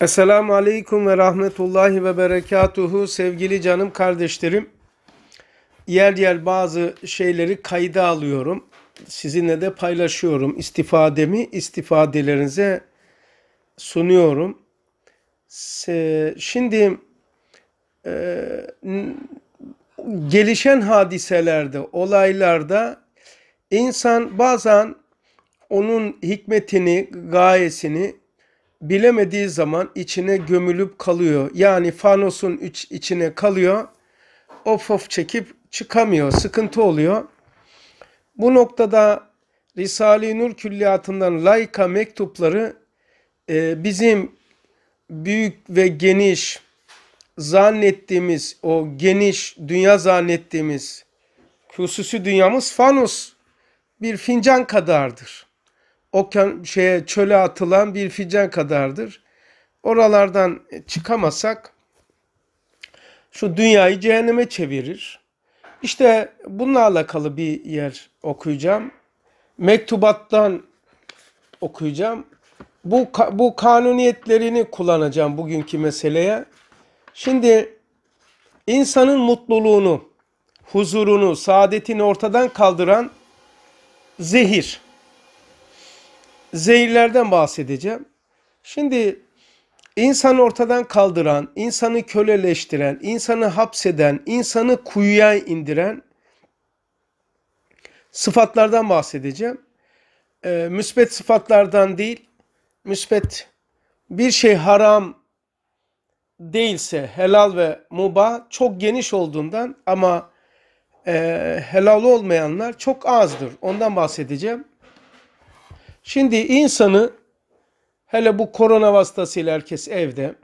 Esselamu Aleyküm ve Rahmetullahi ve Berekatuhu sevgili canım kardeşlerim. Yer yer bazı şeyleri kayda alıyorum. Sizinle de paylaşıyorum. İstifademi istifadelerinize sunuyorum. Şimdi e, gelişen hadiselerde, olaylarda insan bazen onun hikmetini, gayesini bilemediği zaman içine gömülüp kalıyor. Yani fanosun iç, içine kalıyor. Of of çekip çıkamıyor. Sıkıntı oluyor. Bu noktada Risale-i Nur külliyatından layıka mektupları e, bizim büyük ve geniş zannettiğimiz o geniş dünya zannettiğimiz küsüsü dünyamız fanus bir fincan kadardır okyan şeye çöle atılan bir fican kadardır. Oralardan çıkamasak şu dünyayı cehenneme çevirir. İşte bununla alakalı bir yer okuyacağım. Mektubattan okuyacağım. Bu bu kanuniyetlerini kullanacağım bugünkü meseleye. Şimdi insanın mutluluğunu, huzurunu, saadetini ortadan kaldıran zehir zehirlerden bahsedeceğim. Şimdi insanı ortadan kaldıran, insanı köleleştiren, insanı hapseden, insanı kuyuya indiren sıfatlardan bahsedeceğim. E, müsbet sıfatlardan değil, müsbet bir şey haram değilse helal ve mubah çok geniş olduğundan ama e, helal olmayanlar çok azdır. Ondan bahsedeceğim. Şimdi insanı hele bu korona vasıtasıyla herkes evde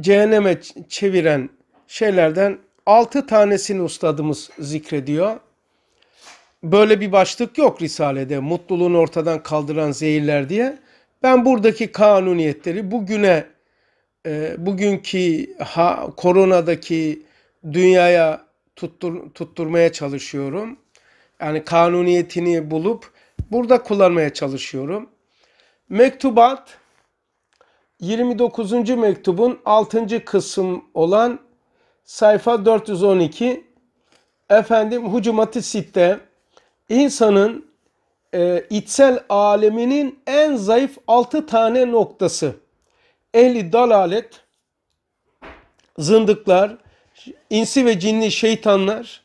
cehenneme çeviren şeylerden altı tanesini ustadımız zikrediyor. Böyle bir başlık yok Risale'de Mutluluğun ortadan kaldıran zehirler diye. Ben buradaki kanuniyetleri bugüne e, bugünkü ha, koronadaki dünyaya tuttur, tutturmaya çalışıyorum. Yani kanuniyetini bulup Burada kullanmaya çalışıyorum. Mektubat 29. mektubun 6. kısım olan sayfa 412 efendim Hucumati Sitte insanın e, içsel aleminin en zayıf 6 tane noktası. Ehli dalalet, zındıklar, insi ve cinli şeytanlar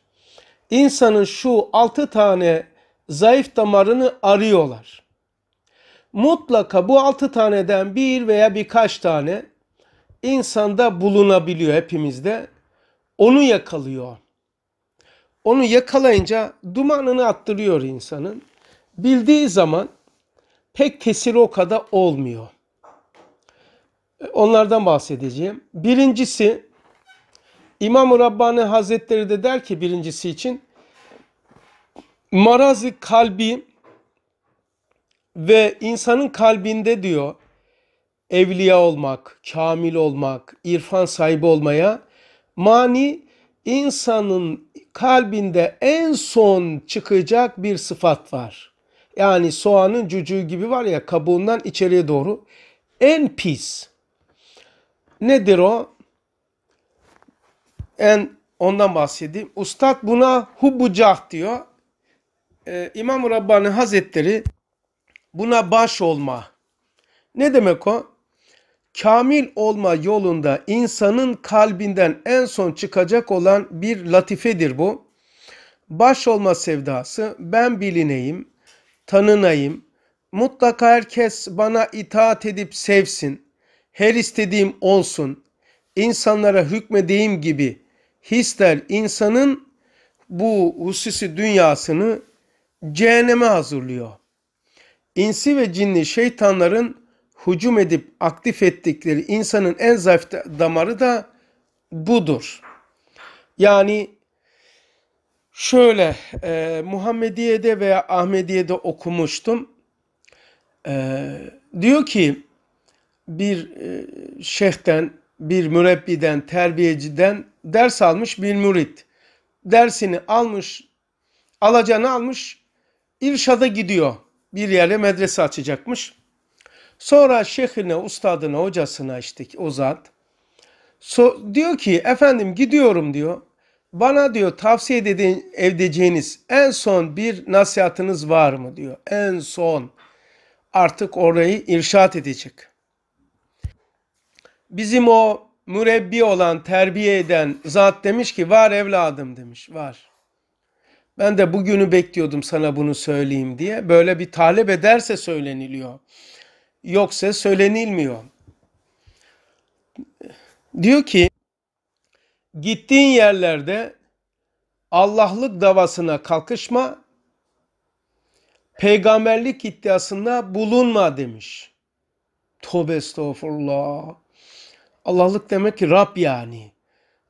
insanın şu 6 tane zayıf damarını arıyorlar. Mutlaka bu altı taneden bir veya birkaç tane insanda bulunabiliyor hepimizde. Onu yakalıyor. Onu yakalayınca dumanını attırıyor insanın. Bildiği zaman pek tesiri o kadar olmuyor. E, onlardan bahsedeceğim. Birincisi İmam-ı Rabbani Hazretleri de der ki birincisi için marazı kalbi ve insanın kalbinde diyor evliya olmak, kamil olmak, irfan sahibi olmaya mani insanın kalbinde en son çıkacak bir sıfat var. Yani soğanın cücüğü gibi var ya kabuğundan içeriye doğru en pis. Nedir o? En ondan bahsedeyim. Ustad buna hubbucah diyor e, ee, İmam Rabbani Hazretleri buna baş olma. Ne demek o? Kamil olma yolunda insanın kalbinden en son çıkacak olan bir latifedir bu. Baş olma sevdası ben bilineyim, tanınayım, mutlaka herkes bana itaat edip sevsin, her istediğim olsun, insanlara hükmedeyim gibi hisler insanın bu hususi dünyasını cehenneme hazırlıyor. İnsi ve cinli şeytanların hücum edip aktif ettikleri insanın en zayıf damarı da budur. Yani şöyle e, Muhammediye'de veya Ahmediye'de okumuştum. E, diyor ki bir e, şeyhten, bir mürebbiden, terbiyeciden ders almış bir mürit. Dersini almış, alacağını almış, İrşada gidiyor. Bir yere medrese açacakmış. Sonra şehrine ustadına, hocasına işte o zat. So, diyor ki efendim gidiyorum diyor. Bana diyor tavsiye edin, edeceğiniz en son bir nasihatınız var mı diyor. En son artık orayı irşat edecek. Bizim o mürebbi olan, terbiye eden zat demiş ki var evladım demiş var. Ben de bugünü bekliyordum sana bunu söyleyeyim diye. Böyle bir talep ederse söyleniliyor. Yoksa söylenilmiyor. Diyor ki gittiğin yerlerde Allah'lık davasına kalkışma, peygamberlik iddiasında bulunma demiş. Tövbe estağfurullah. Allah'lık demek ki Rab yani.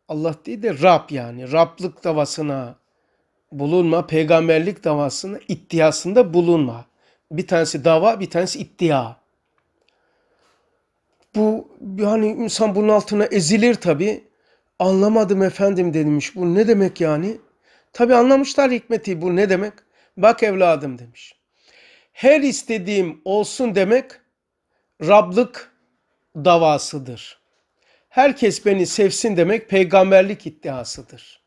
Allah değil de Rab yani. Rab'lık davasına bulunma, peygamberlik davasının iddiasında bulunma. Bir tanesi dava, bir tanesi iddia. Bu yani insan bunun altına ezilir tabi. Anlamadım efendim demiş. Bu ne demek yani? Tabi anlamışlar hikmeti. Bu ne demek? Bak evladım demiş. Her istediğim olsun demek Rablık davasıdır. Herkes beni sevsin demek peygamberlik iddiasıdır.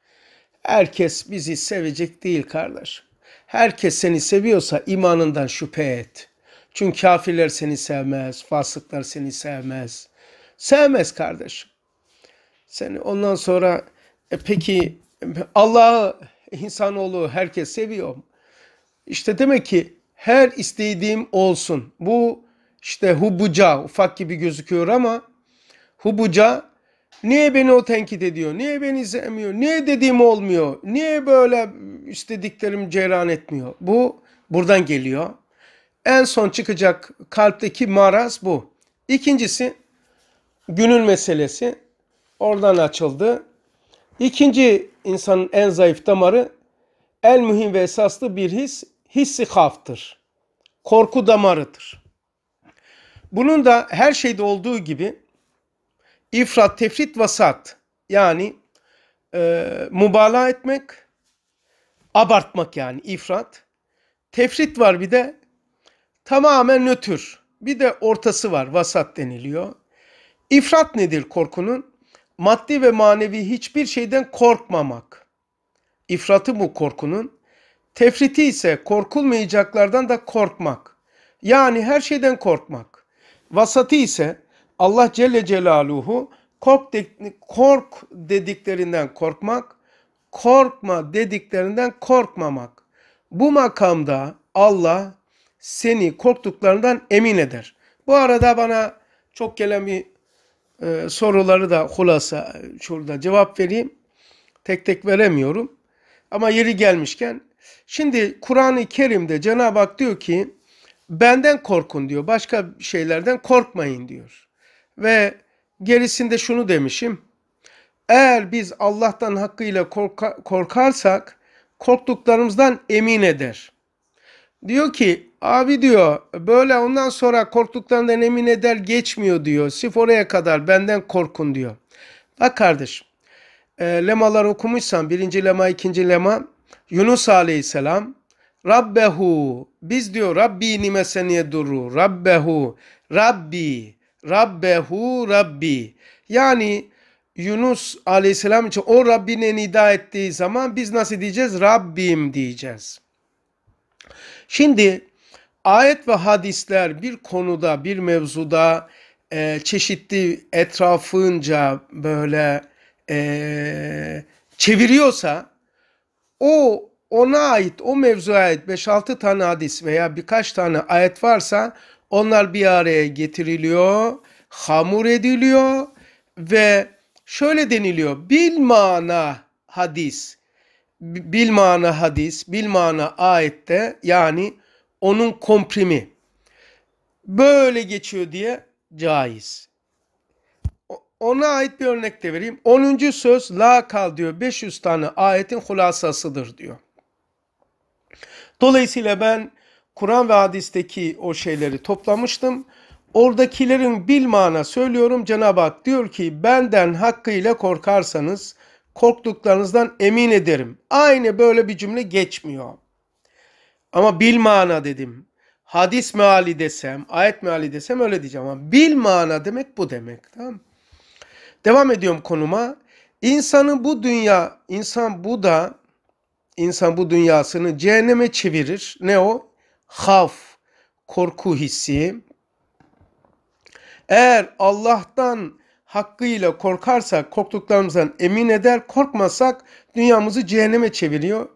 Herkes bizi sevecek değil kardeş. Herkes seni seviyorsa imanından şüphe et. Çünkü kafirler seni sevmez, fasıklar seni sevmez. Sevmez kardeşim. Seni ondan sonra e peki Allah'ı insanoğlu herkes seviyor İşte demek ki her istediğim olsun. Bu işte hubuca ufak gibi gözüküyor ama hubuca Niye beni o tenkit ediyor? Niye beni sevmiyor? Niye dediğim olmuyor? Niye böyle istediklerim cereyan etmiyor? Bu buradan geliyor. En son çıkacak kalpteki maraz bu. İkincisi günün meselesi. Oradan açıldı. İkinci insanın en zayıf damarı el mühim ve esaslı bir his hissi haftır. Korku damarıdır. Bunun da her şeyde olduğu gibi İfrat, tefrit, vasat. Yani e, mübalağa etmek, abartmak yani ifrat. Tefrit var bir de tamamen nötr. Bir de ortası var vasat deniliyor. İfrat nedir korkunun? Maddi ve manevi hiçbir şeyden korkmamak. İfratı bu korkunun. Tefriti ise korkulmayacaklardan da korkmak. Yani her şeyden korkmak. Vasatı ise Allah Celle Celaluhu kork, de, kork dediklerinden korkmak, korkma dediklerinden korkmamak. Bu makamda Allah seni korktuklarından emin eder. Bu arada bana çok gelen bir e, soruları da hulasa şurada cevap vereyim. Tek tek veremiyorum. Ama yeri gelmişken şimdi Kur'an-ı Kerim'de Cenab-ı Hak diyor ki benden korkun diyor. Başka şeylerden korkmayın diyor. Ve gerisinde şunu demişim. Eğer biz Allah'tan hakkıyla korka, korkarsak korktuklarımızdan emin eder. Diyor ki abi diyor böyle ondan sonra korktuklarından emin eder geçmiyor diyor. Sif oraya kadar benden korkun diyor. Bak kardeş e, lemalar okumuşsan birinci lema ikinci lema Yunus aleyhisselam Rabbehu biz diyor Rabbi nimeseniye duru Rabbehu Rabbi Rabbehu Rabbi. Yani Yunus aleyhisselam için o Rabbine nida ettiği zaman biz nasıl diyeceğiz? Rabbim diyeceğiz. Şimdi ayet ve hadisler bir konuda, bir mevzuda e, çeşitli etrafınca böyle e, çeviriyorsa o ona ait, o mevzuya ait 5-6 tane hadis veya birkaç tane ayet varsa onlar bir araya getiriliyor, hamur ediliyor ve şöyle deniliyor. Bilmana hadis, bilmana hadis, bilmana ayette yani onun komprimi böyle geçiyor diye caiz. Ona ait bir örnek de vereyim. 10. söz la kal diyor. 500 tane ayetin hulasasıdır diyor. Dolayısıyla ben Kur'an ve hadisteki o şeyleri toplamıştım. Oradakilerin bilmana söylüyorum Cenab-ı Hak diyor ki benden hakkıyla korkarsanız korktuklarınızdan emin ederim. Aynı böyle bir cümle geçmiyor. Ama bilmana dedim. Hadis meali desem, ayet meali desem öyle diyeceğim ama bilmana demek bu demek. Tamam Devam ediyorum konuma. İnsanı bu dünya, insan bu da, insan bu dünyasını cehenneme çevirir. Ne o? haf, korku hissi. Eğer Allah'tan hakkıyla korkarsak, korktuklarımızdan emin eder, korkmasak dünyamızı cehenneme çeviriyor.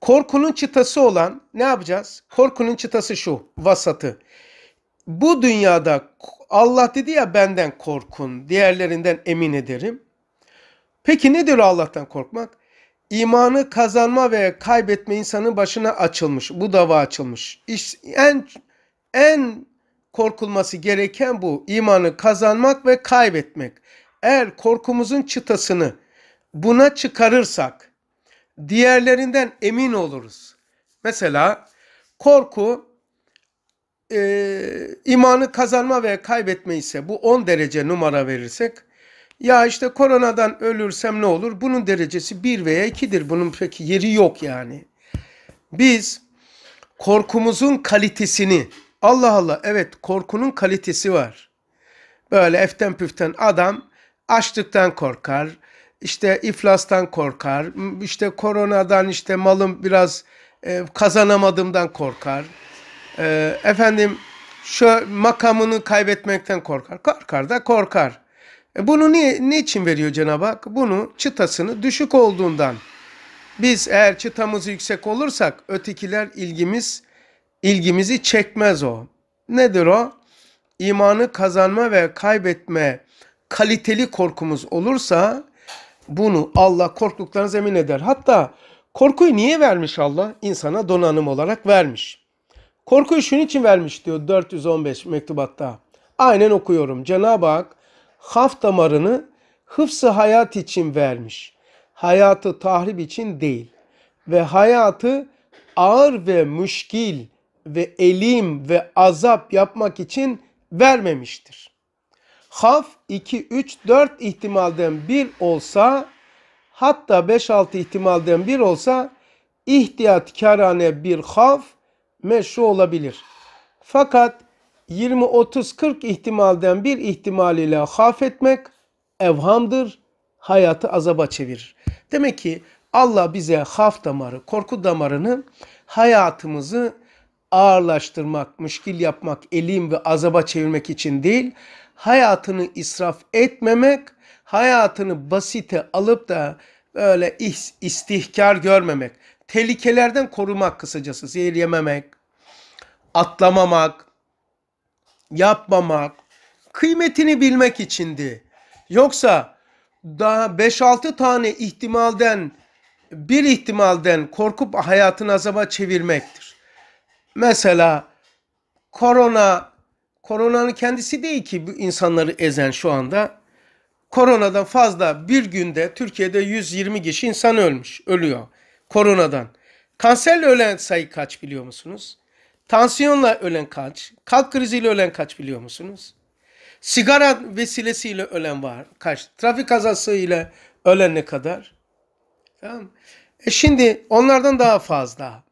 Korkunun çıtası olan ne yapacağız? Korkunun çıtası şu, vasatı. Bu dünyada Allah dedi ya benden korkun, diğerlerinden emin ederim. Peki nedir Allah'tan korkmak? İmanı kazanma ve kaybetme insanın başına açılmış. Bu dava açılmış. İş, en en korkulması gereken bu. imanı kazanmak ve kaybetmek. Eğer korkumuzun çıtasını buna çıkarırsak diğerlerinden emin oluruz. Mesela korku e, imanı kazanma veya kaybetme ise bu 10 derece numara verirsek ya işte koronadan ölürsem ne olur? Bunun derecesi 1 veya 2'dir. Bunun peki yeri yok yani. Biz korkumuzun kalitesini Allah Allah evet korkunun kalitesi var. Böyle eften püften adam açlıktan korkar, işte iflastan korkar, işte koronadan işte malım biraz e, kazanamadığımdan korkar. E, efendim şu makamını kaybetmekten korkar. Korkar da korkar. E bunu ne, ne için veriyor Cenab-ı Hak? Bunu çıtasını düşük olduğundan. Biz eğer çıtamız yüksek olursak ötekiler ilgimiz ilgimizi çekmez o. Nedir o? İmanı kazanma ve kaybetme kaliteli korkumuz olursa bunu Allah korktuklarına zemin eder. Hatta korkuyu niye vermiş Allah? İnsana donanım olarak vermiş. Korkuyu şunun için vermiş diyor 415 mektubatta. Aynen okuyorum. Cenab-ı Hak haf damarını hıfsı hayat için vermiş. Hayatı tahrip için değil. Ve hayatı ağır ve müşkil ve elim ve azap yapmak için vermemiştir. Haf 2, 3, 4 ihtimalden bir olsa hatta 5-6 ihtimalden bir olsa ihtiyatkârane bir haf meşru olabilir. Fakat 20, 30, 40 ihtimalden bir ihtimal ile haf etmek evhamdır. Hayatı azaba çevirir. Demek ki Allah bize haf damarı, korku damarını hayatımızı ağırlaştırmak, müşkil yapmak, elim ve azaba çevirmek için değil, hayatını israf etmemek, hayatını basite alıp da böyle istihkar görmemek, tehlikelerden korumak kısacası, zehir yememek, atlamamak, yapmamak, kıymetini bilmek içindi. Yoksa daha 5-6 tane ihtimalden bir ihtimalden korkup hayatını azaba çevirmektir. Mesela korona, koronanın kendisi değil ki bu insanları ezen şu anda. Koronadan fazla bir günde Türkiye'de 120 kişi insan ölmüş, ölüyor koronadan. Kanserle ölen sayı kaç biliyor musunuz? Tansiyonla ölen kaç? Kalp kriziyle ölen kaç biliyor musunuz? Sigara vesilesiyle ölen var kaç? Trafik kazasıyla ölen ne kadar? Tamam. E şimdi onlardan daha fazla.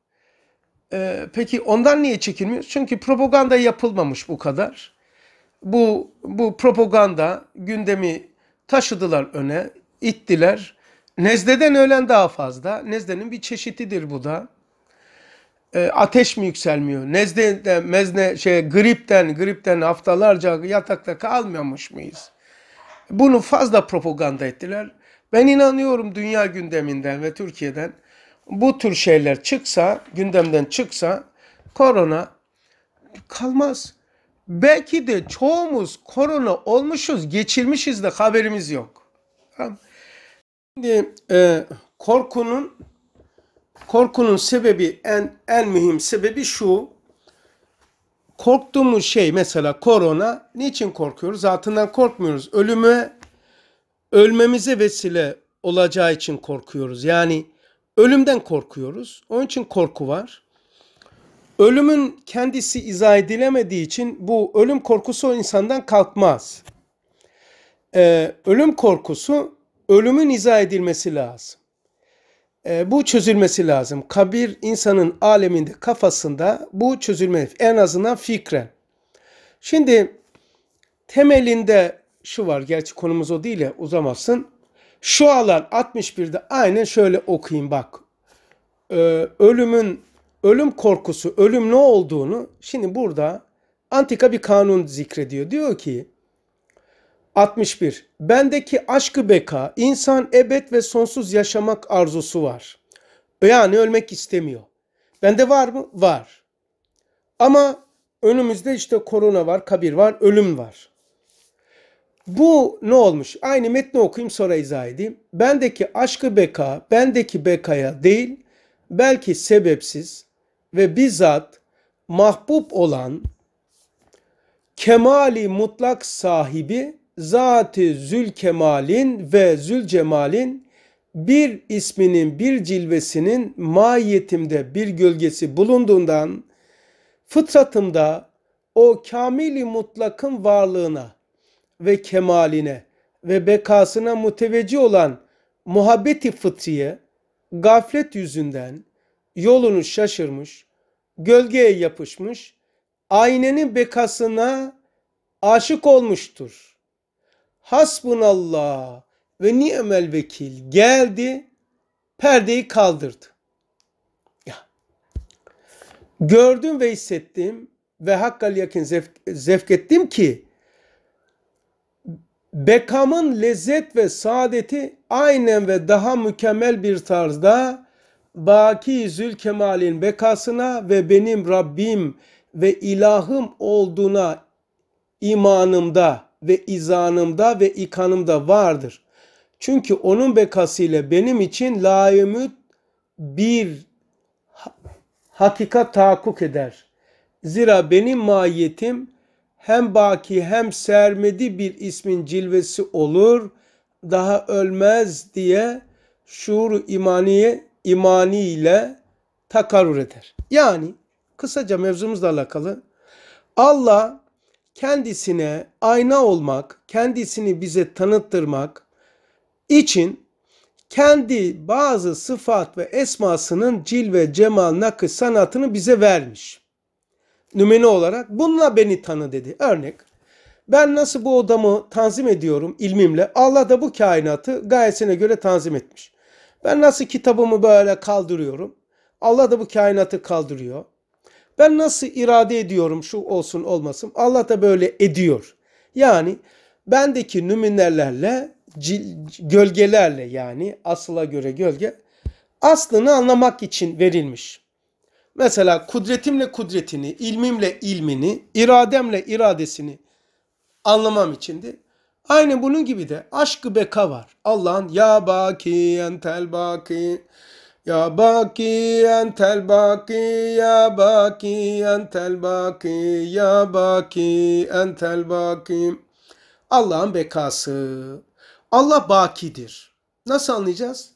E, peki ondan niye çekilmiyor? Çünkü propaganda yapılmamış bu kadar. Bu bu propaganda gündemi taşıdılar öne, ittiler. Nezleden ölen daha fazla. Nezlenin bir çeşididir bu da e, ateş mi yükselmiyor? Nezde, mezne, şey, gripten, gripten haftalarca yatakta kalmamış mıyız? Bunu fazla propaganda ettiler. Ben inanıyorum dünya gündeminden ve Türkiye'den bu tür şeyler çıksa, gündemden çıksa korona kalmaz. Belki de çoğumuz korona olmuşuz, geçirmişiz de haberimiz yok. Şimdi e, korkunun korkunun sebebi en en mühim sebebi şu. Korktuğumuz şey mesela korona niçin korkuyoruz? Zatından korkmuyoruz. Ölüme ölmemize vesile olacağı için korkuyoruz. Yani ölümden korkuyoruz. Onun için korku var. Ölümün kendisi izah edilemediği için bu ölüm korkusu o insandan kalkmaz. Ee, ölüm korkusu ölümün izah edilmesi lazım. Ee, bu çözülmesi lazım. Kabir insanın aleminde kafasında bu çözülmeli. En azından fikren. Şimdi temelinde şu var. Gerçi konumuz o değil ya uzamazsın. Şu alan 61'de aynen şöyle okuyayım bak. Ee, ölümün ölüm korkusu, ölüm ne olduğunu şimdi burada antika bir kanun zikrediyor. Diyor ki 61. Bendeki aşkı beka, insan ebed ve sonsuz yaşamak arzusu var. Yani ölmek istemiyor. Bende var mı? Var. Ama önümüzde işte korona var, kabir var, ölüm var. Bu ne olmuş? Aynı metni okuyayım sonra izah edeyim. Bendeki aşkı beka, bendeki bekaya değil, belki sebepsiz ve bizzat mahbub olan kemali mutlak sahibi Zati ı Zülkemal'in ve Zülcemal'in bir isminin bir cilvesinin mahiyetimde bir gölgesi bulunduğundan fıtratımda o kamili mutlakın varlığına ve kemaline ve bekasına muteveccih olan muhabbeti fıtriye gaflet yüzünden yolunu şaşırmış, gölgeye yapışmış, aynenin bekasına aşık olmuştur hasbunallah ve ni'mel vekil geldi, perdeyi kaldırdı. Ya. Gördüm ve hissettim ve hakkal yakin zevk, zevk ettim ki bekamın lezzet ve saadeti aynen ve daha mükemmel bir tarzda baki zülkemalin bekasına ve benim Rabbim ve ilahım olduğuna imanımda ve izanımda ve ikanımda vardır. Çünkü onun bekasıyla benim için layımüt bir hakika tahakkuk eder. Zira benim mahiyetim hem baki hem sermedi bir ismin cilvesi olur, daha ölmez diye şuuru imaniye imani ile takarur eder. Yani kısaca mevzumuzla alakalı Allah kendisine ayna olmak, kendisini bize tanıttırmak için kendi bazı sıfat ve esmasının cil ve cemal nakış sanatını bize vermiş. Nümeni olarak bununla beni tanı dedi. Örnek ben nasıl bu odamı tanzim ediyorum ilmimle Allah da bu kainatı gayesine göre tanzim etmiş. Ben nasıl kitabımı böyle kaldırıyorum Allah da bu kainatı kaldırıyor. Ben nasıl irade ediyorum şu olsun olmasın. Allah da böyle ediyor. Yani bendeki nüminerlerle gölgelerle yani asıla göre gölge aslını anlamak için verilmiş. Mesela kudretimle kudretini, ilmimle ilmini, irademle iradesini anlamam içindi. Aynı bunun gibi de aşkı beka var. Allah'ın ya baki entel baki ya baki entel baki ya baki entel baki ya baki entel baki. Allah'ın bekası. Allah bakidir. Nasıl anlayacağız?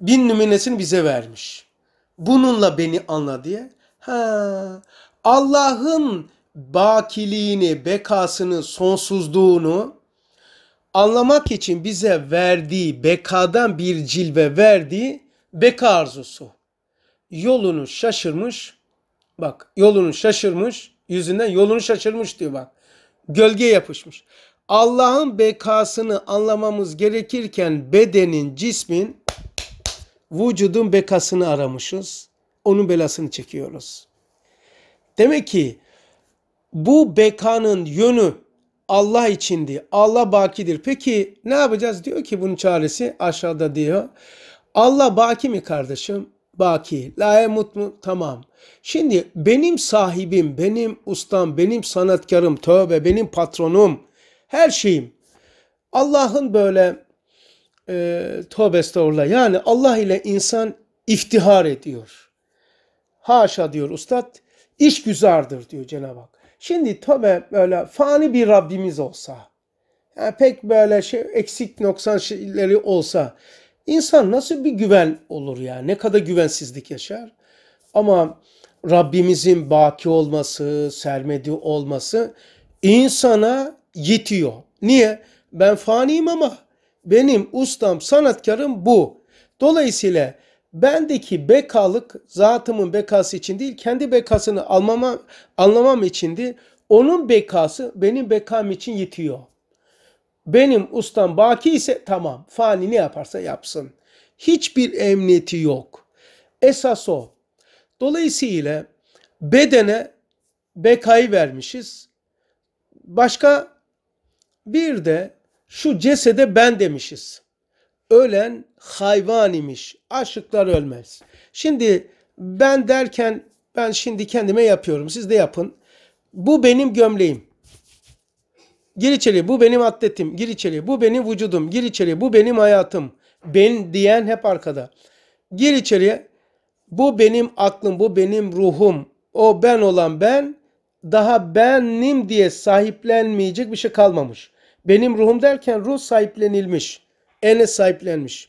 Bin nümunesini bize vermiş. Bununla beni anla diye. Ha, Allah'ın bakiliğini, bekasını, sonsuzluğunu anlamak için bize verdiği bekadan bir cilve verdiği beka arzusu. Yolunu şaşırmış. Bak yolunu şaşırmış. Yüzünden yolunu şaşırmış diyor bak. Gölge yapışmış. Allah'ın bekasını anlamamız gerekirken bedenin, cismin, vücudun bekasını aramışız. Onun belasını çekiyoruz. Demek ki bu bekanın yönü Allah içindi. Allah bakidir. Peki ne yapacağız? Diyor ki bunun çaresi aşağıda diyor. Allah baki mi kardeşim? Baki. La emut mu? Tamam. Şimdi benim sahibim, benim ustam, benim sanatkarım, tövbe, benim patronum, her şeyim. Allah'ın böyle e, tövbe estağfurullah. Yani Allah ile insan iftihar ediyor. Haşa diyor ustad, güzardır diyor Cenab-ı Hak. Şimdi tabi böyle fani bir Rabbimiz olsa, yani pek böyle şey eksik noksan şeyleri olsa insan nasıl bir güven olur ya? Ne kadar güvensizlik yaşar? Ama Rabbimizin baki olması, sermedi olması insana yetiyor. Niye? Ben faniyim ama benim ustam, sanatkarım bu. Dolayısıyla bendeki bekalık zatımın bekası için değil, kendi bekasını almama, anlamam içindi. Onun bekası benim bekam için yetiyor. Benim ustam baki ise tamam, fani ne yaparsa yapsın. Hiçbir emniyeti yok. Esas o. Dolayısıyla bedene bekayı vermişiz. Başka bir de şu cesede ben demişiz ölen hayvan imiş. Aşıklar ölmez. Şimdi ben derken ben şimdi kendime yapıyorum. Siz de yapın. Bu benim gömleğim. Gir içeri. Bu benim atletim. Gir içeri. Bu benim vücudum. Gir içeri. Bu benim hayatım. Ben diyen hep arkada. Gir içeriye. Bu benim aklım, bu benim ruhum. O ben olan ben daha benim diye sahiplenmeyecek bir şey kalmamış. Benim ruhum derken ruh sahiplenilmiş ene sahiplenmiş.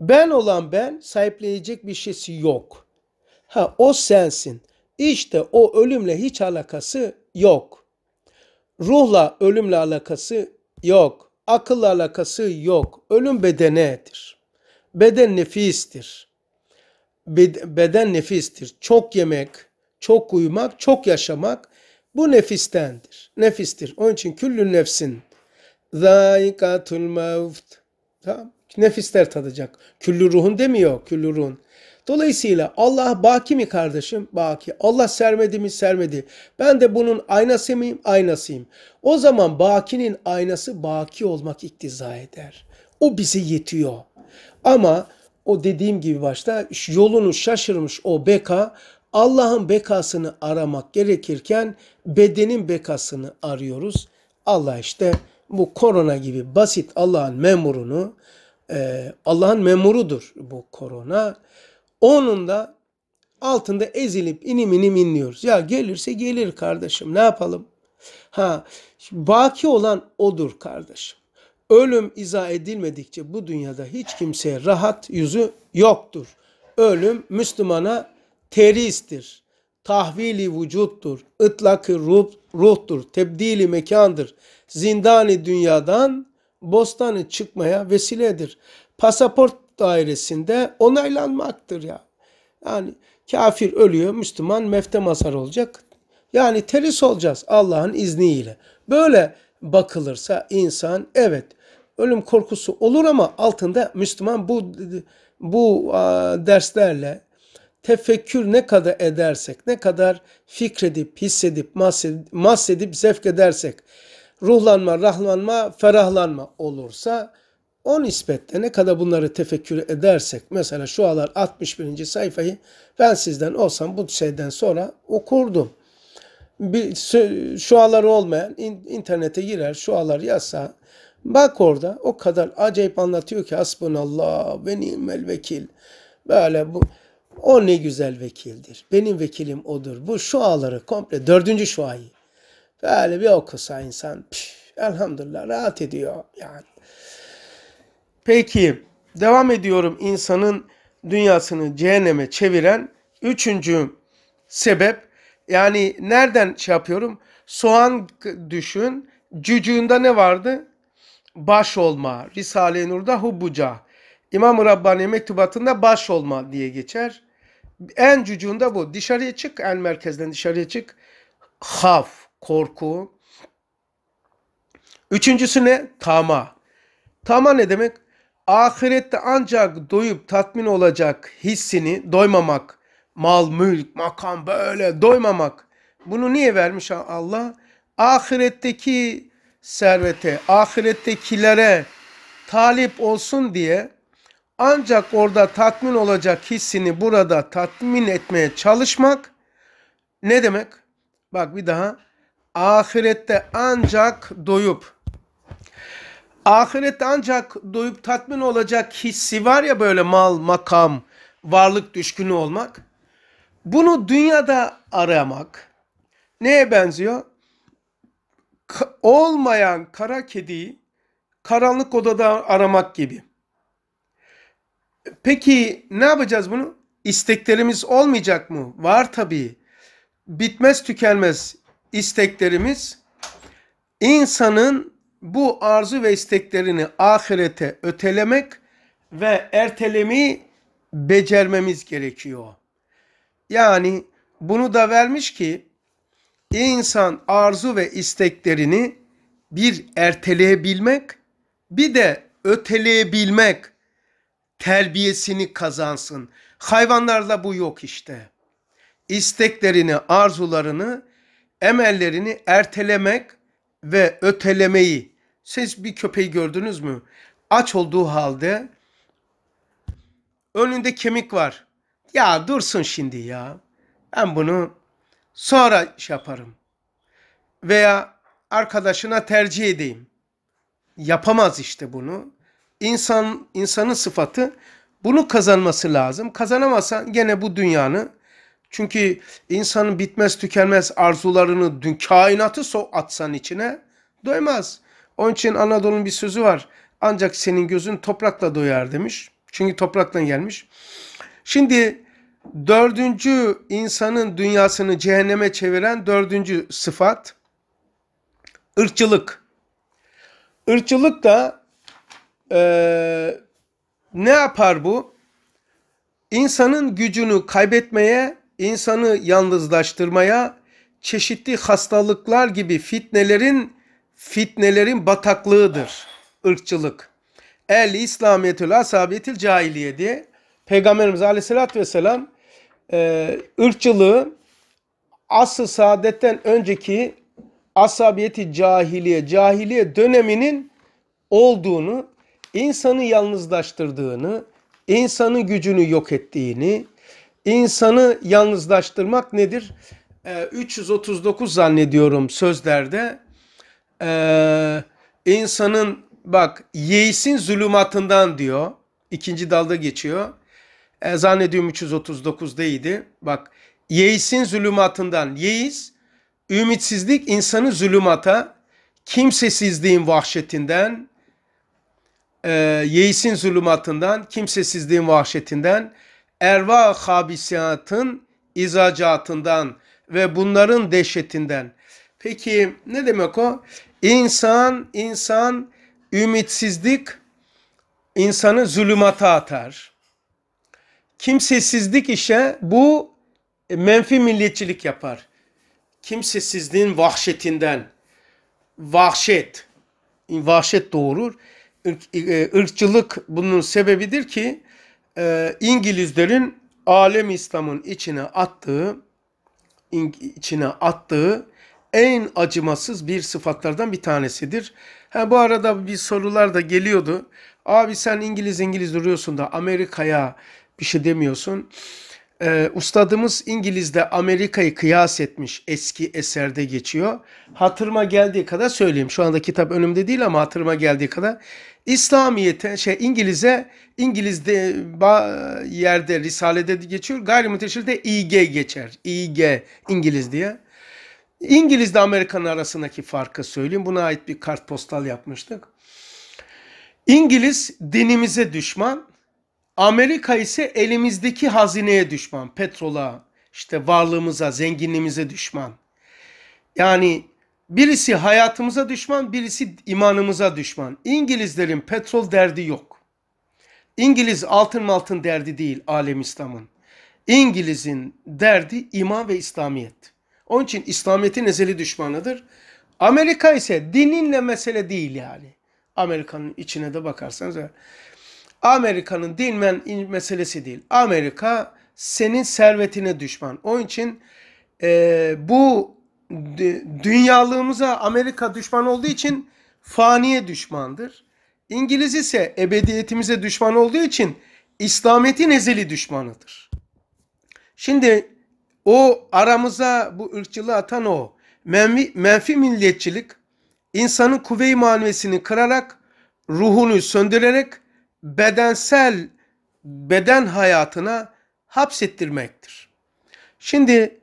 Ben olan ben sahiplenecek bir şeysi yok. Ha o sensin. İşte o ölümle hiç alakası yok. Ruhla ölümle alakası yok. Akılla alakası yok. Ölüm bedenedir. Beden nefistir. Beden nefistir. Çok yemek, çok uyumak, çok yaşamak bu nefistendir. Nefistir. Onun için küllü nefsin zayikatul mevt Tamam. Nefisler tadacak. Küllü ruhun demiyor küllü ruhun. Dolayısıyla Allah baki mi kardeşim? Baki. Allah sermedi mi? Sermedi. Ben de bunun aynası mıyım? Aynasıyım. O zaman bakinin aynası baki olmak iktiza eder. O bize yetiyor. Ama o dediğim gibi başta yolunu şaşırmış o beka Allah'ın bekasını aramak gerekirken bedenin bekasını arıyoruz. Allah işte bu korona gibi basit Allah'ın memurunu, e, Allah'ın memurudur bu korona. Onun da altında ezilip inim inim inliyoruz. Ya gelirse gelir kardeşim ne yapalım? Ha baki olan odur kardeşim. Ölüm izah edilmedikçe bu dünyada hiç kimseye rahat yüzü yoktur. Ölüm Müslümana teristir. Tahvili vücuttur. ıtlakı ruh, ruhtur, tebdili mekandır. Zindani dünyadan bostanı çıkmaya vesiledir. Pasaport dairesinde onaylanmaktır ya. Yani kafir ölüyor, Müslüman mefte masar olacak. Yani teris olacağız Allah'ın izniyle. Böyle bakılırsa insan evet ölüm korkusu olur ama altında Müslüman bu bu derslerle tefekkür ne kadar edersek, ne kadar fikredip, hissedip, mahsedip, mahsedip zevk edersek, ruhlanma, rahlanma, ferahlanma olursa o nispetle ne kadar bunları tefekkür edersek, mesela şu alar 61. sayfayı ben sizden olsam bu şeyden sonra okurdum. Bir, şu alar olmayan internete girer, şu alar yazsa bak orada o kadar acayip anlatıyor ki hasbunallah ve ni'mel vekil. Böyle bu o ne güzel vekildir. Benim vekilim odur. Bu şuaları komple dördüncü şuayı. Böyle bir okusa insan püf, elhamdülillah rahat ediyor yani. Peki devam ediyorum insanın dünyasını cehenneme çeviren üçüncü sebep yani nereden şey yapıyorum? Soğan düşün. Cücüğünde ne vardı? Baş olma. Risale-i Nur'da hubuca. İmam-ı Rabbani mektubatında baş olma diye geçer. En cücüğünde bu. Dışarıya çık, en merkezden dışarıya çık. Haf, korku. Üçüncüsü ne? Tama. Tama ne demek? Ahirette ancak doyup tatmin olacak hissini doymamak. Mal, mülk, makam böyle doymamak. Bunu niye vermiş Allah? Ahiretteki servete, ahirettekilere talip olsun diye ancak orada tatmin olacak hissini burada tatmin etmeye çalışmak ne demek? Bak bir daha. Ahirette ancak doyup ahirette ancak doyup tatmin olacak hissi var ya böyle mal, makam, varlık düşkünü olmak. Bunu dünyada aramak neye benziyor? Ka olmayan kara kediyi karanlık odada aramak gibi. Peki ne yapacağız bunu? İsteklerimiz olmayacak mı? Var tabii. Bitmez tükenmez isteklerimiz insanın bu arzu ve isteklerini ahirete ötelemek ve ertelemi becermemiz gerekiyor. Yani bunu da vermiş ki insan arzu ve isteklerini bir erteleyebilmek bir de öteleyebilmek terbiyesini kazansın. Hayvanlarda bu yok işte. İsteklerini, arzularını, emellerini ertelemek ve ötelemeyi. Siz bir köpeği gördünüz mü? Aç olduğu halde önünde kemik var. Ya dursun şimdi ya. Ben bunu sonra iş yaparım. Veya arkadaşına tercih edeyim. Yapamaz işte bunu insan insanın sıfatı bunu kazanması lazım. Kazanamasa gene bu dünyanı çünkü insanın bitmez tükenmez arzularını dün kainatı so atsan içine doymaz. Onun için Anadolu'nun bir sözü var. Ancak senin gözün toprakla doyar demiş. Çünkü topraktan gelmiş. Şimdi dördüncü insanın dünyasını cehenneme çeviren dördüncü sıfat ırkçılık. Irkçılık da ee, ne yapar bu? İnsanın gücünü kaybetmeye, insanı yalnızlaştırmaya, çeşitli hastalıklar gibi fitnelerin fitnelerin bataklığıdır ırkçılık. El İslamiyetül Asabiyetil Cahiliye diye Peygamberimiz Aleyhisselatü Vesselam e, ırkçılığı asıl saadetten önceki asabiyeti cahiliye, cahiliye döneminin olduğunu insanı yalnızlaştırdığını, insanı gücünü yok ettiğini, insanı yalnızlaştırmak nedir? E, ee, 339 zannediyorum sözlerde e, insanın bak yeisin zulümatından diyor. İkinci dalda geçiyor. E, zannediyorum 339'daydı. Bak yeisin zulümatından. Yeis, ümitsizlik insanı zulümata, kimsesizliğin vahşetinden, e, ee, yeisin zulümatından, kimsesizliğin vahşetinden, erva habisiyatın izacatından ve bunların dehşetinden. Peki ne demek o? İnsan, insan ümitsizlik insanı zulümata atar. Kimsesizlik işe bu e, menfi milliyetçilik yapar. Kimsesizliğin vahşetinden, vahşet, vahşet doğurur. E, ırkçılık bunun sebebidir ki e, İngilizlerin alem İslam'ın içine attığı içine attığı en acımasız bir sıfatlardan bir tanesidir. Ha, bu arada bir sorular da geliyordu. Abi sen İngiliz İngiliz duruyorsun da Amerika'ya bir şey demiyorsun. Ee, ustadımız İngiliz'de Amerika'yı kıyas etmiş eski eserde geçiyor. Hatırıma geldiği kadar söyleyeyim. Şu anda kitap önümde değil ama hatırıma geldiği kadar. İslamiyete şey İngiliz'e İngiliz'de yerde risalede geçiyor. Gayrimenteşirde IG geçer. IG İngiliz diye. İngiliz'de Amerikan arasındaki farkı söyleyeyim. Buna ait bir kartpostal yapmıştık. İngiliz dinimize düşman, Amerika ise elimizdeki hazineye düşman, petrola, işte varlığımıza, zenginliğimize düşman. Yani Birisi hayatımıza düşman, birisi imanımıza düşman. İngilizlerin petrol derdi yok. İngiliz altın altın derdi değil alem İslam'ın. İngiliz'in derdi iman ve İslamiyet. Onun için İslamiyet'in ezeli düşmanıdır. Amerika ise dininle mesele değil yani. Amerika'nın içine de bakarsanız Amerika'nın dinmen meselesi değil. Amerika senin servetine düşman. Onun için e, bu dünyalığımıza Amerika düşman olduğu için faniye düşmandır. İngiliz ise ebediyetimize düşman olduğu için İslamiyet'in ezeli düşmanıdır. Şimdi o aramıza bu ırkçılığı atan o menfi, menfi milliyetçilik insanın kuvve manvesini kırarak ruhunu söndürerek bedensel beden hayatına hapsettirmektir. Şimdi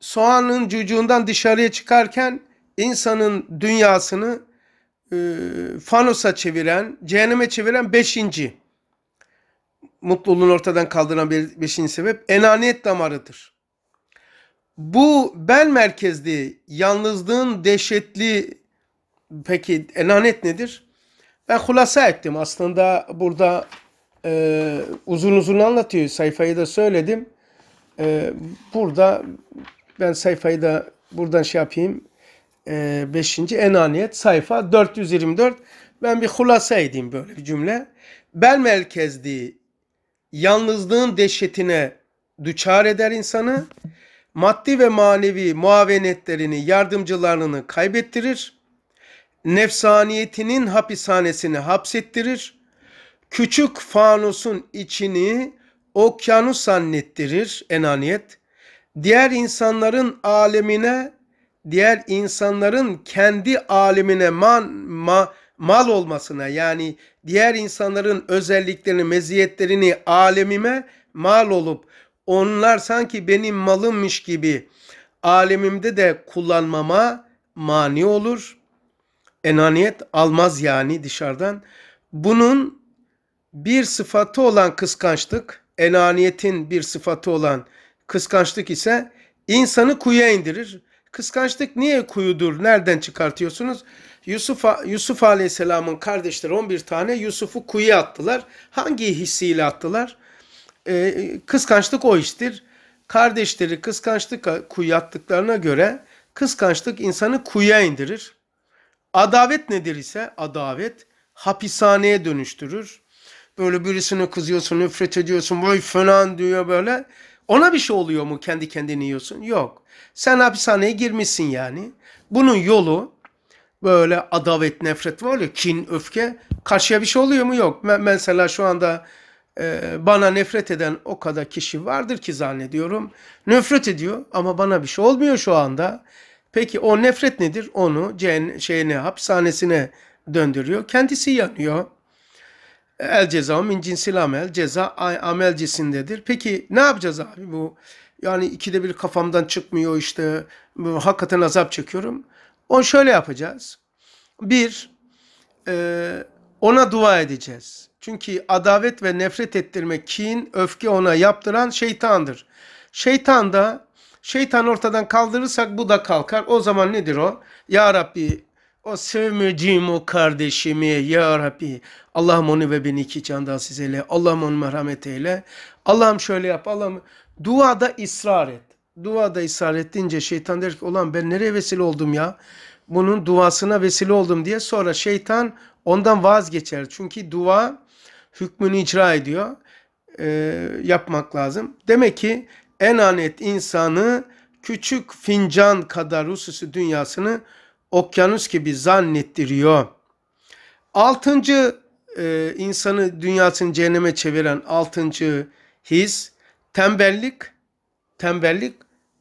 soğanın cucuğundan dışarıya çıkarken insanın dünyasını e, fanusa çeviren, cehenneme çeviren beşinci mutluluğun ortadan kaldıran bir beşinci sebep enaniyet damarıdır. Bu ben merkezli yalnızlığın dehşetli peki enaniyet nedir? Ben hulasa ettim aslında burada e, uzun uzun anlatıyor sayfayı da söyledim. E, burada ben sayfayı da buradan şey yapayım. 5. E, ee, enaniyet sayfa 424. Ben bir hulasa edeyim böyle bir cümle. Bel merkezli yalnızlığın dehşetine düçar eder insanı. Maddi ve manevi muavenetlerini, yardımcılarını kaybettirir. Nefsaniyetinin hapishanesini hapsettirir. Küçük fanusun içini okyanus zannettirir enaniyet diğer insanların alemine, diğer insanların kendi alemine man, ma, mal olmasına yani diğer insanların özelliklerini, meziyetlerini alemime mal olup onlar sanki benim malımmış gibi alemimde de kullanmama mani olur. Enaniyet almaz yani dışarıdan. Bunun bir sıfatı olan kıskançlık, enaniyetin bir sıfatı olan Kıskançlık ise insanı kuyuya indirir. Kıskançlık niye kuyudur? Nereden çıkartıyorsunuz? Yusuf, Yusuf Aleyhisselam'ın kardeşleri 11 tane Yusuf'u kuyuya attılar. Hangi hissiyle attılar? Ee, kıskançlık o iştir. Kardeşleri kıskançlık kuyuya attıklarına göre kıskançlık insanı kuyuya indirir. Adavet nedir ise adavet hapishaneye dönüştürür. Böyle birisine kızıyorsun, nefret ediyorsun, vay falan diyor böyle. Ona bir şey oluyor mu kendi kendini yiyorsun? Yok. Sen hapishaneye girmişsin yani. Bunun yolu böyle adavet, nefret var ya, kin, öfke. Karşıya bir şey oluyor mu? Yok. mesela şu anda e, bana nefret eden o kadar kişi vardır ki zannediyorum. Nefret ediyor ama bana bir şey olmuyor şu anda. Peki o nefret nedir? Onu şeyine, hapishanesine döndürüyor. Kendisi yanıyor. El ceza min cinsil amel. Ceza amel cinsindedir. Peki ne yapacağız abi bu? Yani ikide bir kafamdan çıkmıyor işte. Hakikaten azap çekiyorum. Onu şöyle yapacağız. Bir, e, ona dua edeceğiz. Çünkü adavet ve nefret ettirme, kin, öfke ona yaptıran şeytandır. Şeytan da, şeytan ortadan kaldırırsak bu da kalkar. O zaman nedir o? Ya Rabbi o sevmediğim o kardeşimi ya Rabbi. Allah'ım onu ve beni iki candan siz eyle. Allah'ım onu merhamet eyle. Allah'ım şöyle yap. Allah'ım duada ısrar et. Duada ısrar ettiğince şeytan der ki ulan ben nereye vesile oldum ya? Bunun duasına vesile oldum diye sonra şeytan ondan vazgeçer. Çünkü dua hükmünü icra ediyor. Ee, yapmak lazım. Demek ki enanet insanı küçük fincan kadar hususi dünyasını okyanus gibi zannettiriyor. Altıncı e, insanı dünyasını cehenneme çeviren altıncı his tembellik, tembellik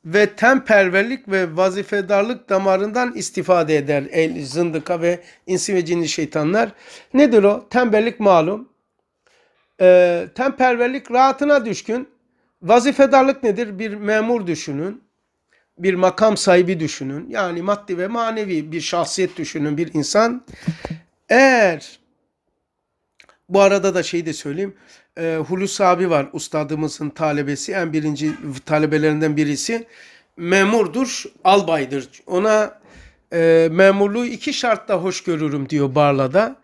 ve temperverlik ve vazifedarlık damarından istifade eder el zındıka ve insi ve cinli şeytanlar. Nedir o? Tembellik malum. E, temperverlik rahatına düşkün. Vazifedarlık nedir? Bir memur düşünün bir makam sahibi düşünün. Yani maddi ve manevi bir şahsiyet düşünün bir insan. Eğer bu arada da şey de söyleyeyim. Ee, Hulusi abi var ustadımızın talebesi. En birinci talebelerinden birisi. Memurdur, albaydır. Ona e, memurluğu iki şartla hoş görürüm diyor Barla'da.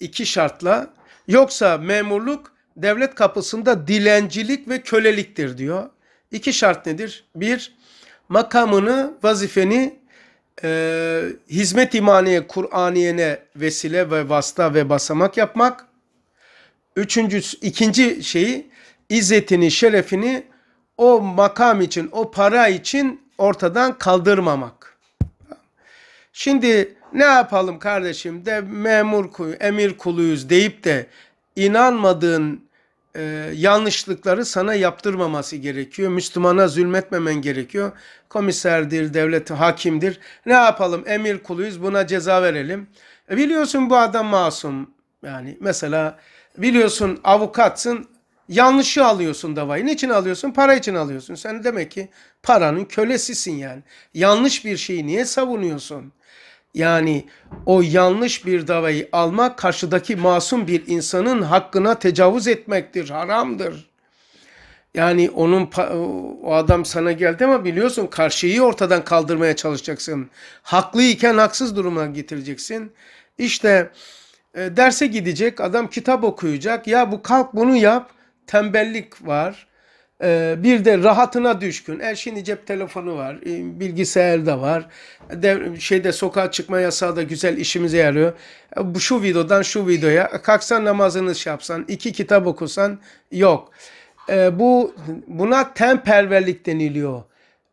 İki şartla. Yoksa memurluk devlet kapısında dilencilik ve köleliktir diyor. İki şart nedir? Bir, makamını, vazifeni e, hizmet imaniye, Kur'aniyene vesile ve vasıta ve basamak yapmak. Üçüncü, ikinci şeyi izzetini, şerefini o makam için, o para için ortadan kaldırmamak. Şimdi ne yapalım kardeşim de memur kuyu, emir kuluyuz deyip de inanmadığın e, yanlışlıkları sana yaptırmaması gerekiyor. Müslümana zulmetmemen gerekiyor. Komiserdir, devlet hakimdir. Ne yapalım? Emir kuluyuz. Buna ceza verelim. E, biliyorsun bu adam masum. Yani mesela biliyorsun avukatsın. Yanlışı alıyorsun davayı. Niçin alıyorsun? Para için alıyorsun. Sen demek ki paranın kölesisin yani. Yanlış bir şeyi niye savunuyorsun? yani o yanlış bir davayı almak karşıdaki masum bir insanın hakkına tecavüz etmektir, haramdır. Yani onun o adam sana geldi ama biliyorsun karşıyı ortadan kaldırmaya çalışacaksın. Haklı iken haksız duruma getireceksin. İşte e, derse gidecek, adam kitap okuyacak. Ya bu kalk bunu yap. Tembellik var. Ee, bir de rahatına düşkün. E şimdi cep telefonu var, e, bilgisayar da var. De, şeyde sokağa çıkma yasağı da güzel işimize yarıyor. E, bu şu videodan şu videoya kalksan namazını şey yapsan, iki kitap okusan yok. E, bu buna temperverlik deniliyor.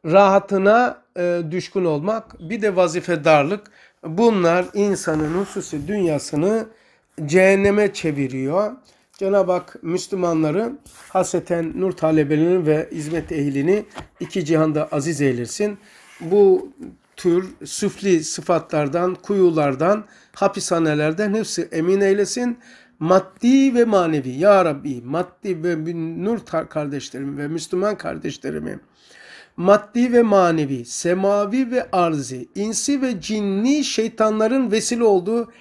Rahatına e, düşkün olmak, bir de vazife darlık Bunlar insanın hususi dünyasını cehenneme çeviriyor. Cenab-ı Hak Müslümanları haseten nur talebelerini ve hizmet ehlini iki cihanda aziz eylesin. Bu tür süfli sıfatlardan, kuyulardan, hapishanelerden hepsi emin eylesin. Maddi ve manevi. Ya Rabbi maddi ve nur kardeşlerim ve Müslüman kardeşlerimi maddi ve manevi, semavi ve arzi, insi ve cinni şeytanların vesile olduğu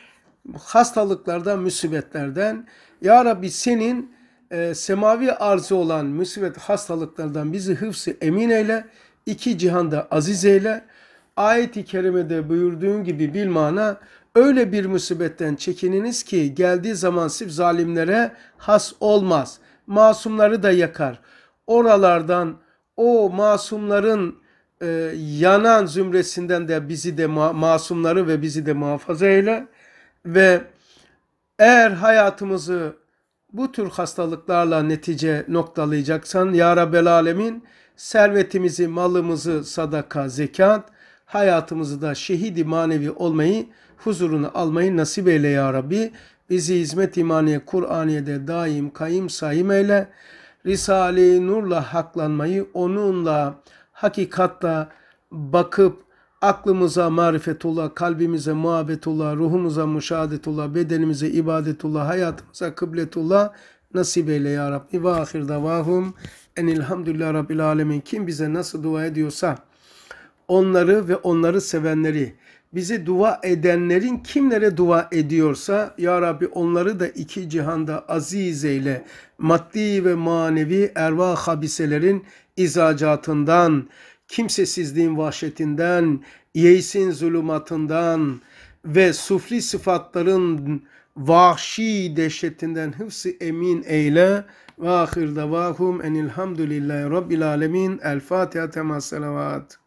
hastalıklardan, musibetlerden, ya Rabbi senin e, semavi arzı olan musibet hastalıklardan bizi hıfzı emin eyle, iki cihanda aziz eyle. Ayet-i kerimede buyurduğun gibi bir mana öyle bir musibetten çekininiz ki geldiği zaman sif zalimlere has olmaz. Masumları da yakar. Oralardan o masumların e, yanan zümresinden de bizi de ma masumları ve bizi de muhafaza eyle ve eğer hayatımızı bu tür hastalıklarla netice noktalayacaksan ya Rabbel Alemin servetimizi, malımızı, sadaka, zekat, hayatımızı da şehidi manevi olmayı, huzurunu almayı nasip eyle ya Rabbi. Bizi hizmet imaniye, Kur'aniye'de daim, kayım, sayım eyle. Risale-i Nur'la haklanmayı, onunla hakikatta bakıp aklımıza marifetullah, kalbimize muhabbetullah, ruhumuza müşahadetullah, bedenimize ibadetullah, hayatımıza kıbletullah nasip eyle ya Rabbi. Ve ahir davahum ilhamdülillah Rabbil alemin. Kim bize nasıl dua ediyorsa onları ve onları sevenleri, bizi dua edenlerin kimlere dua ediyorsa ya Rabbi onları da iki cihanda aziz eyle. Maddi ve manevi erva habiselerin izacatından, kimsesizliğin vahşetinden, yeisin zulümatından ve sufli sıfatların vahşi dehşetinden hıfsı emin eyle. Ve ahir davahum enilhamdülillahi rabbil alemin. El Fatiha tema salavat.